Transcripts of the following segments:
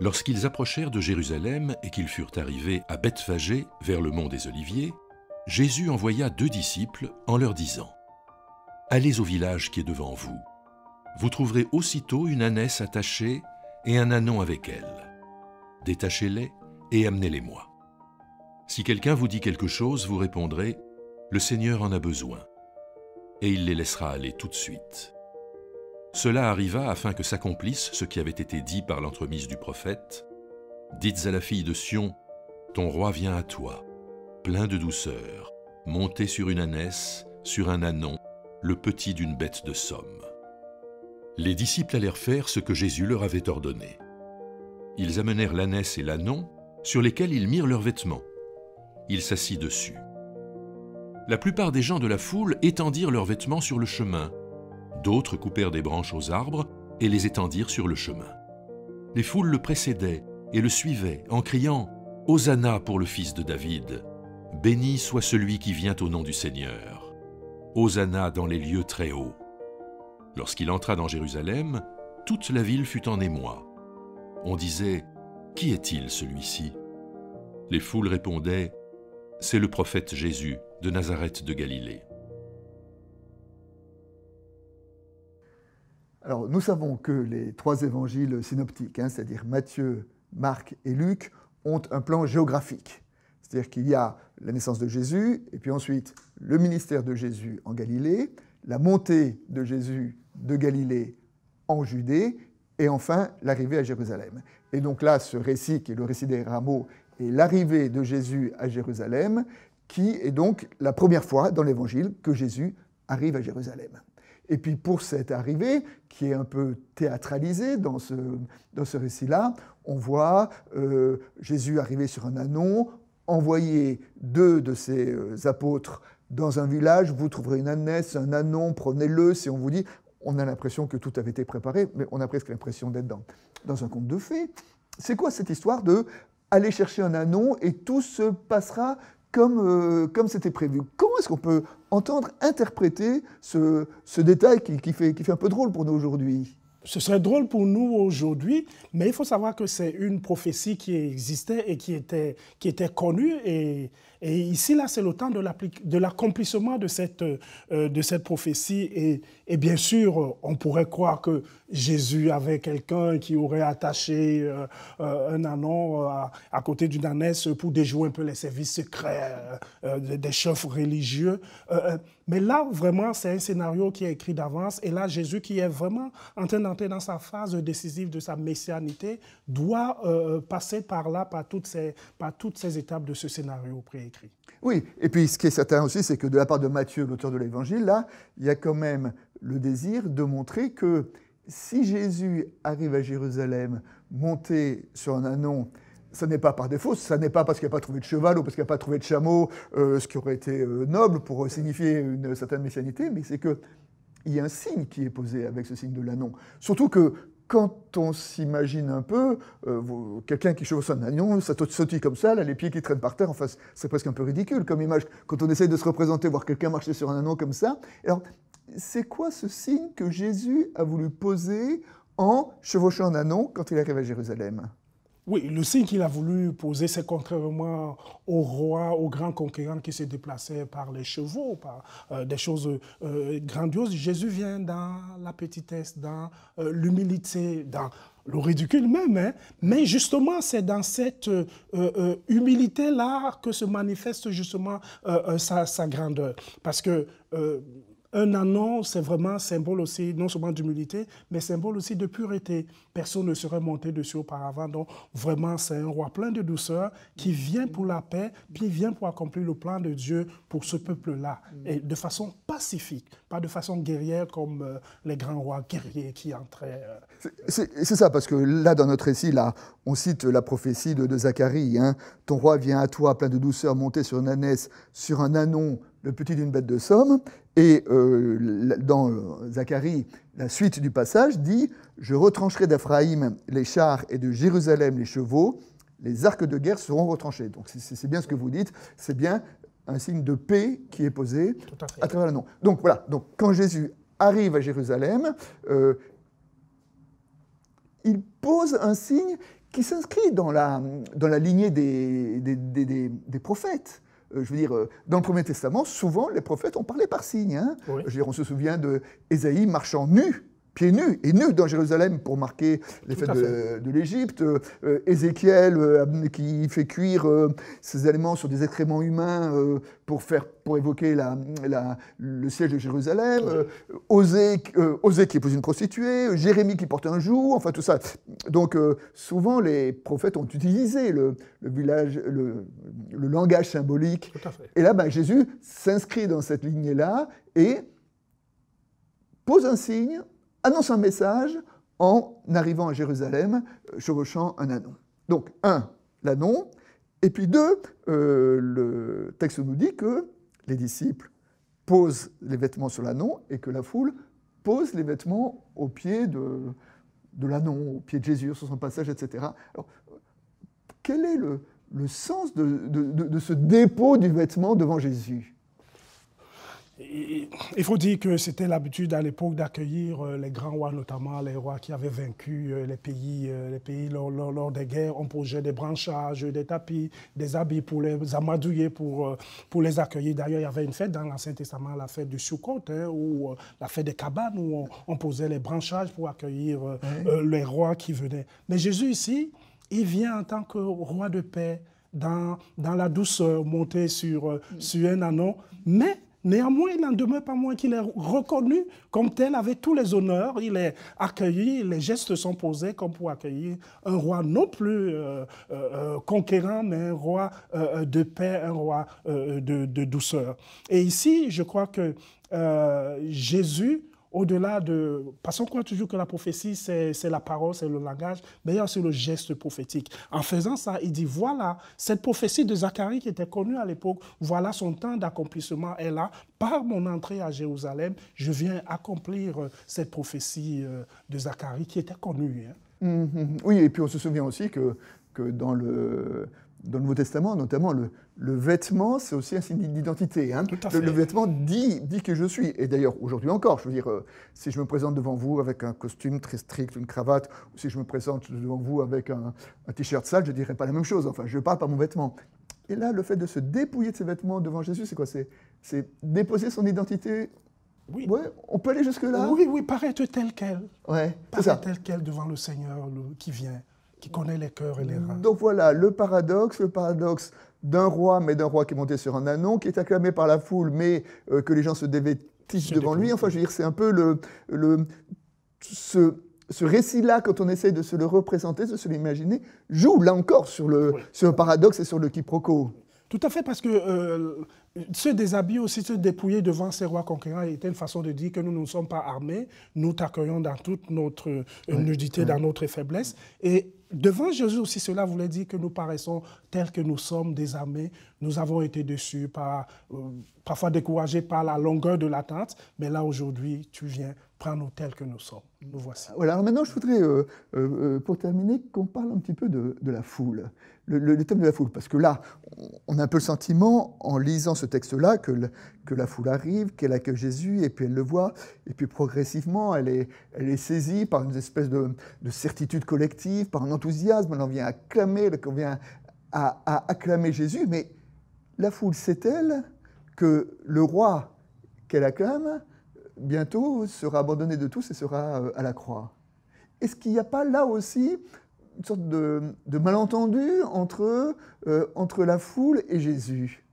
Lorsqu'ils approchèrent de Jérusalem et qu'ils furent arrivés à Bethphagée, vers le mont des Oliviers, Jésus envoya deux disciples en leur disant Allez au village qui est devant vous. Vous trouverez aussitôt une ânesse attachée et un anon avec elle. Détachez-les et amenez-les-moi. Si quelqu'un vous dit quelque chose, vous répondrez Le Seigneur en a besoin. Et il les laissera aller tout de suite. Cela arriva afin que s'accomplisse ce qui avait été dit par l'entremise du prophète. Dites à la fille de Sion, Ton roi vient à toi, plein de douceur, monté sur une ânesse sur un anon, le petit d'une bête de somme. Les disciples allèrent faire ce que Jésus leur avait ordonné. Ils amenèrent l'ânesse et l'anon, sur lesquels ils mirent leurs vêtements. Ils s'assit dessus. La plupart des gens de la foule étendirent leurs vêtements sur le chemin, D'autres coupèrent des branches aux arbres et les étendirent sur le chemin. Les foules le précédaient et le suivaient en criant ⁇ Hosanna pour le Fils de David ⁇ Béni soit celui qui vient au nom du Seigneur ⁇ Hosanna dans les lieux très hauts. Lorsqu'il entra dans Jérusalem, toute la ville fut en émoi. On disait ⁇ Qui est-il celui-ci ?⁇ Les foules répondaient ⁇ C'est le prophète Jésus de Nazareth de Galilée. Alors nous savons que les trois évangiles synoptiques, hein, c'est-à-dire Matthieu, Marc et Luc, ont un plan géographique. C'est-à-dire qu'il y a la naissance de Jésus, et puis ensuite le ministère de Jésus en Galilée, la montée de Jésus de Galilée en Judée, et enfin l'arrivée à Jérusalem. Et donc là, ce récit, qui est le récit des rameaux, est l'arrivée de Jésus à Jérusalem, qui est donc la première fois dans l'Évangile que Jésus arrive à Jérusalem. Et puis pour cette arrivée, qui est un peu théâtralisée dans ce, dans ce récit-là, on voit euh, Jésus arriver sur un anon, envoyer deux de ses euh, apôtres dans un village, vous trouverez une ânesse, un anon, prenez-le, si on vous dit, on a l'impression que tout avait été préparé, mais on a presque l'impression d'être dans, dans un conte de fées. C'est quoi cette histoire de aller chercher un anon et tout se passera comme euh, comme c'était prévu Comment est-ce qu'on peut entendre interpréter ce, ce détail qui, qui, fait, qui fait un peu drôle pour nous aujourd'hui ce serait drôle pour nous aujourd'hui, mais il faut savoir que c'est une prophétie qui existait et qui était, qui était connue. Et, et ici, là, c'est le temps de l'accomplissement de, cette, euh, de cette prophétie. Et, et, bien sûr, on pourrait croire que Jésus avait quelqu'un qui aurait attaché euh, euh, un anon à, côté d'une ânesse pour déjouer un peu les services secrets des chefs religieux. mais là, vraiment, c'est un scénario qui est écrit d'avance. Et là, Jésus, qui est vraiment en train d'entrer dans sa phase décisive de sa messianité, doit passer par là, par toutes ces, toutes étapes de ce scénario oui, et puis ce qui est certain aussi, c'est que de la part de Matthieu, l'auteur de l'Évangile, là, il y a quand même le désir de montrer que si Jésus arrive à Jérusalem, monté sur un anon, ça n'est pas par défaut, ça n'est pas parce qu'il n'a pas trouvé de cheval ou parce qu'il n'a pas trouvé de chameau, euh, ce qui aurait été euh, noble pour signifier une certaine messianité, mais c'est que il y a un signe qui est posé avec ce signe de l'anon. Surtout que quand on s'imagine un peu, euh, quelqu'un qui chevauche un anon, ça sautille comme ça, les pieds qui traînent par terre, enfin, c'est presque un peu ridicule comme image. Quand on essaye de se représenter, voir quelqu'un marcher sur un anneau comme ça. Alors, c'est quoi ce signe que Jésus a voulu poser en chevauchant un anon quand il arrive à Jérusalem oui, le signe qu'il a voulu poser, c'est contrairement au roi, aux grands conquérants qui se déplaçaient par les chevaux, par euh, des choses euh, grandioses. Jésus vient dans la petitesse, dans euh, l'humilité, dans le ridicule même. Hein. Mais justement, c'est dans cette humilité-là que se manifeste justement sa, sa, grandeur. Parce que un anon, c'est vraiment symbole aussi, non seulement d'humilité, mais symbole aussi de pureté. Personne ne serait monté dessus auparavant. Donc, vraiment, c'est un roi plein de douceur qui vient pour la paix, puis vient pour accomplir le plan de Dieu pour ce peuple-là. Et de façon pacifique, pas de façon guerrière comme euh, les grands rois guerriers qui entraient. Euh. C'est ça, parce que là, dans notre récit, là, on cite la prophétie de, Zacharie. Hein. Ton roi vient à toi plein de douceur, monté sur un ânesse, sur un anon le petit d'une bête de somme, et euh, dans euh, Zacharie, la suite du passage dit Je retrancherai d'Ephraïm les chars et de Jérusalem les chevaux, les arcs de guerre seront retranchés. Donc c'est bien ce que vous dites, c'est bien un signe de paix qui est posé à, travers le nom. Donc voilà, donc, quand Jésus arrive à Jérusalem, euh, il pose un signe qui s'inscrit dans la, dans la lignée des prophètes. Euh, je veux dire, euh, dans le Premier Testament, souvent les prophètes ont parlé par signes. Hein. Je veux dire, on se souvient de Ésaïe marchant nu pieds nus et dans Jérusalem pour marquer les fêtes de, l'Égypte. Euh, Ézéchiel euh, qui fait cuire euh, ses éléments sur des excréments humains pour, faire, pour évoquer la, le siège de Jérusalem. Osée, qui épouse une prostituée. Jérémie qui porte un joug. Enfin, tout ça. Donc, souvent, les prophètes ont utilisé le, village, le, langage symbolique. Et là, ben, Jésus s'inscrit dans cette lignée-là et pose un signe annonce un message en arrivant à Jérusalem, euh, chevauchant un anon. Donc, un, l'anon, et puis deux, euh, le texte nous dit que les disciples posent les vêtements sur l'anon et que la foule pose les vêtements au pied de, de l'anon, au pied de Jésus, sur son passage, etc. Alors, quel est le, sens de, ce dépôt du vêtement devant Jésus il faut dire que c'était l'habitude à l'époque d'accueillir euh, les grands rois, notamment les rois qui avaient vaincu euh, les pays, euh, les pays lors, des guerres. On posait des branchages, des tapis, des habits pour les amadouiller, pour, pour les accueillir. D'ailleurs, il y avait une fête dans l'Ancien Testament, la fête du Soukot, hein, ou la fête des cabanes, où on, posait les branchages pour accueillir les rois qui venaient. Mais Jésus, ici, il vient en tant que roi de paix, dans, dans la douceur, monté sur, mm. sur un anneau, mais Néanmoins, il n'en demeure pas moins qu'il est reconnu comme tel avec tous les honneurs. Il est accueilli, les gestes sont posés comme pour accueillir un roi non plus euh, euh, euh, conquérant, mais un roi de paix, un roi de, douceur. Et ici, je crois que Jésus au-delà de... Parce qu'on croit toujours que la prophétie, c'est la parole, c'est le langage, mais c'est le geste prophétique. En faisant ça, il dit, voilà, cette prophétie de Zacharie qui était connue à l'époque, voilà son temps d'accomplissement est là. Par mon entrée à Jérusalem, je viens accomplir euh, cette prophétie euh, de Zacharie qui était connue. Hein. Mm-hmm. Oui, et puis on se souvient aussi que, que dans le dans le Nouveau Testament, notamment, le, vêtement, c'est aussi un signe d'identité. Hein. Le, le, vêtement dit, dit je suis. Et d'ailleurs, aujourd'hui encore, je veux dire, euh, si je me présente devant vous avec un costume très strict, une cravate, ou si je me présente devant vous avec un, t-shirt sale, je ne dirais pas la même chose. Enfin, je parle par mon vêtement. Et là, le fait de se dépouiller de ses vêtements devant Jésus, c'est quoi C'est déposer son identité oui. on peut aller jusque-là Oui, oui, paraître tel quel. Ouais, paraître tel quel devant le Seigneur qui vient qui connaît les cœurs et les reins. Donc voilà, le paradoxe, le paradoxe d'un roi, mais d'un roi qui est monté sur un anon, qui est acclamé par la foule, mais euh, que les gens se dévêtissent devant lui. Enfin, je veux dire, c'est un peu le, ce, récit-là, quand on essaye de se le représenter, de se l'imaginer, joue là encore sur le, sur le paradoxe et sur le quiproquo. Tout à fait, parce que euh, se déshabiller aussi, se dépouiller devant ces rois conquérants était une façon de dire que nous ne sommes pas armés, nous t'accueillons dans toute notre euh, nudité, dans notre faiblesse. Et devant Jésus aussi, cela voulait dire que nous paraissons tels que nous sommes désarmés, nous avons été déçus, euh, parfois découragés par la longueur de l'attente, mais là aujourd'hui, tu viens Prends-nous tels que nous sommes. Nous voici. Voilà, alors maintenant, je voudrais, euh, euh, euh, pour terminer, qu'on parle un petit peu de, la foule, le, thème de la foule. Parce que là, on a un peu le sentiment, en lisant ce texte-là, que, la foule arrive, qu'elle accueille Jésus, et puis elle le voit, et puis progressivement, elle est, saisie par une espèce de, certitude collective, par un enthousiasme. elle en vient à acclamer, vient à, à acclamer Jésus, mais la foule sait-elle que le roi qu'elle acclame, bientôt sera abandonné de tous et sera euh, à la croix. Est-ce qu'il n'y a pas là aussi une sorte de, malentendu entre, euh, entre la foule et Jésus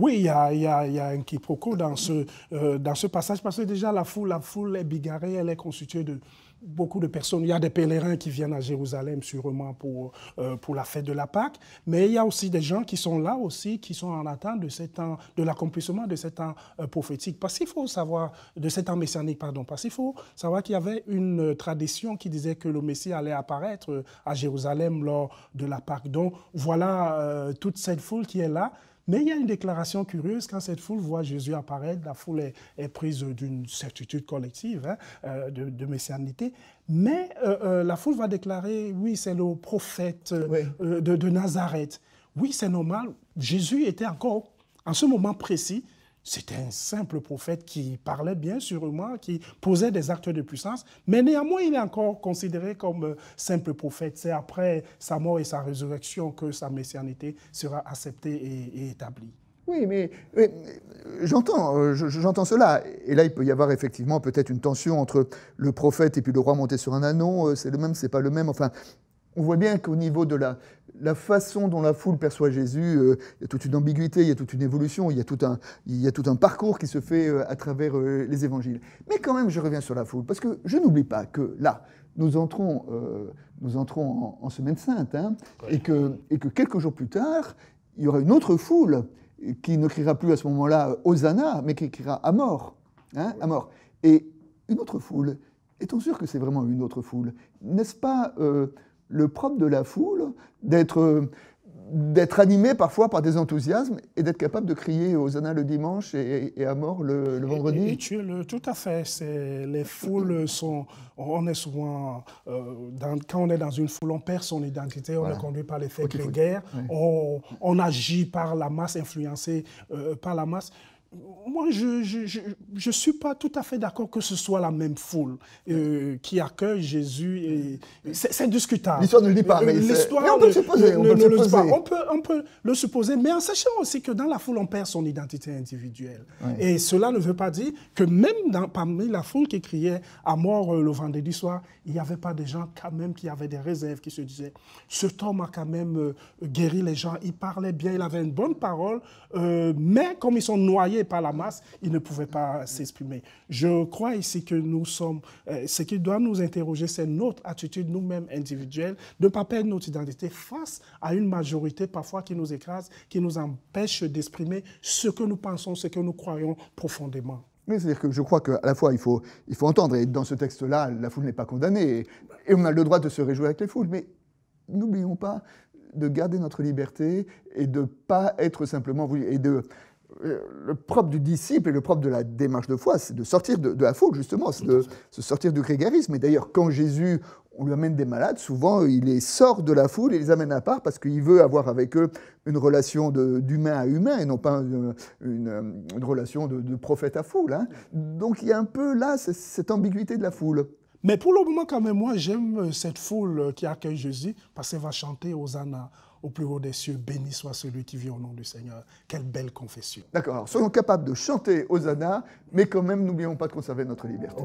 oui, il y a, un quiproquo dans ce, euh, dans ce passage parce que déjà la foule, la foule est bigarrée, elle est constituée de beaucoup de personnes. Il y a des pèlerins qui viennent à Jérusalem sûrement pour, euh, pour la fête de la Pâque, mais il y a aussi des gens qui sont là aussi, qui sont en attente de, cet de l'accomplissement de cet an euh, prophétique. Parce qu'il faut savoir, de cet temps messianique, pardon, parce qu'il faut savoir qu'il y avait une tradition qui disait que le Messie allait apparaître à Jérusalem lors de la Pâque. Donc voilà toute cette foule qui est là mais il y a une déclaration curieuse quand cette foule voit Jésus apparaître. La foule est, prise d'une certitude collective hein, euh, de, de, messianité. Mais euh, euh, la foule va déclarer, oui, c'est le prophète de, de Nazareth. Oui, c'est normal. Jésus était encore, en ce moment précis, c'était un simple prophète qui parlait bien sûrement, qui posait des actes de puissance, mais néanmoins il est encore considéré comme euh, simple prophète. C'est après sa mort et sa résurrection que sa messianité sera acceptée et, établie. Oui, mais, euh, j'entends, euh, j'entends cela. Et là, il peut y avoir effectivement peut-être une tension entre le prophète et puis le roi monté sur un anneau. C'est le même, c'est pas le même. Enfin, on voit bien qu'au niveau de la, façon dont la foule perçoit Jésus, euh, il y a toute une ambiguïté, il y a toute une évolution, il y a tout un, parcours qui se fait euh, à travers euh, les évangiles. Mais quand même, je reviens sur la foule, parce que je n'oublie pas que là, nous entrons, nous entrons en, Semaine Sainte, hein, et, que, quelques jours plus tard, il y aura une autre foule qui ne criera plus à ce moment-là Hosanna, mais qui criera à mort, hein, à mort. Et une autre foule, est-on sûr que c'est vraiment une autre foule N'est-ce pas le propre de la foule d'être d'être animé parfois par des enthousiasmes et d'être capable de crier aux annas le dimanche et, à mort le, vendredi. tu, tout à fait. Les foules sont. On est souvent. Euh, quand on est dans une foule, on perd son identité, on est conduit par l'effet de grégaire, on, agit par la masse, influencé euh, par la masse moi, je ne suis pas tout à fait d'accord que ce soit la même foule euh, qui accueille Jésus. C'est discutable. L'histoire ne le dit pas, l'histoire on peut le supposer. On, peut le supposer, mais en sachant aussi que dans la foule, on perd son identité individuelle. Et cela ne veut pas dire que même dans, parmi la foule qui criait à mort euh, le vendredi soir, il n'y avait pas des gens quand même qui avaient des réserves, qui se disaient, ce homme a quand même euh, guéri les gens, il parlait bien, il avait une bonne parole, mais comme ils sont noyés par la masse, ils ne pouvaient pas s'exprimer. Je crois ici que nous sommes, euh, ce qui doit nous interroger, c'est notre attitude nous-mêmes individuelle, de ne pas perdre notre identité face à une majorité parfois qui nous écrase, qui nous empêche d'exprimer ce que nous pensons, ce que nous croyons profondément. Oui, c'est-à-dire que je crois qu'à la fois, il faut, il faut entendre, et dans ce texte-là, la foule n'est pas condamnée, et, on a le droit de se réjouir avec les foules, mais n'oublions pas de garder notre liberté et de pas être simplement et de euh, le propre du disciple et le propre de la démarche de foi, c'est de sortir de, la foule justement, c'est de se sortir du grégarisme. Et d'ailleurs, quand Jésus, on lui amène des malades, souvent, il les sort de la foule et les amène à part parce qu'il veut avoir avec eux une relation d'humain à humain et non pas une, euh, relation de, prophète à foule. Hein. Donc il y a un peu là cette ambiguïté de la foule. Mais pour le moment, quand même, moi, j'aime euh, cette foule qui accueille Jésus parce qu'elle va chanter aux Hosanna au plus haut des cieux, béni soit celui qui vit au nom du Seigneur. Quelle belle confession. D'accord, alors soyons capables de chanter Hosanna, mais quand même n'oublions pas de conserver notre liberté.